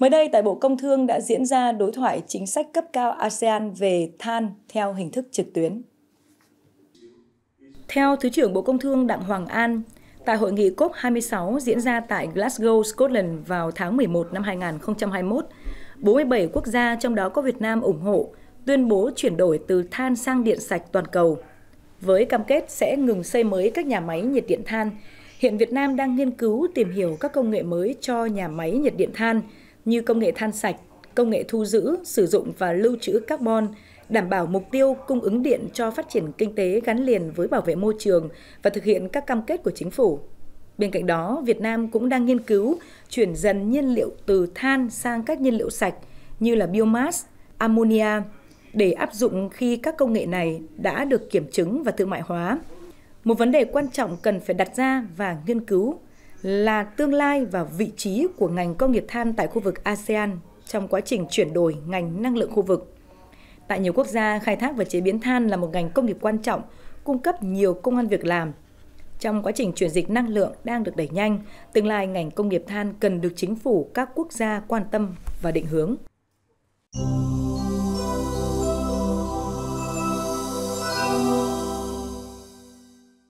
Mới đây, tại Bộ Công Thương đã diễn ra đối thoại chính sách cấp cao ASEAN về than theo hình thức trực tuyến. Theo Thứ trưởng Bộ Công Thương Đặng Hoàng An, tại hội nghị COP26 diễn ra tại Glasgow, Scotland vào tháng 11 năm 2021, 47 quốc gia trong đó có Việt Nam ủng hộ tuyên bố chuyển đổi từ than sang điện sạch toàn cầu. Với cam kết sẽ ngừng xây mới các nhà máy nhiệt điện than, hiện Việt Nam đang nghiên cứu tìm hiểu các công nghệ mới cho nhà máy nhiệt điện than – như công nghệ than sạch, công nghệ thu giữ, sử dụng và lưu trữ carbon, đảm bảo mục tiêu cung ứng điện cho phát triển kinh tế gắn liền với bảo vệ môi trường và thực hiện các cam kết của chính phủ. Bên cạnh đó, Việt Nam cũng đang nghiên cứu chuyển dần nhiên liệu từ than sang các nhiên liệu sạch như là biomass, ammonia để áp dụng khi các công nghệ này đã được kiểm chứng và thương mại hóa. Một vấn đề quan trọng cần phải đặt ra và nghiên cứu là tương lai và vị trí của ngành công nghiệp than tại khu vực ASEAN trong quá trình chuyển đổi ngành năng lượng khu vực. Tại nhiều quốc gia, khai thác và chế biến than là một ngành công nghiệp quan trọng, cung cấp nhiều công an việc làm. Trong quá trình chuyển dịch năng lượng đang được đẩy nhanh, tương lai ngành công nghiệp than cần được chính phủ các quốc gia quan tâm và định hướng.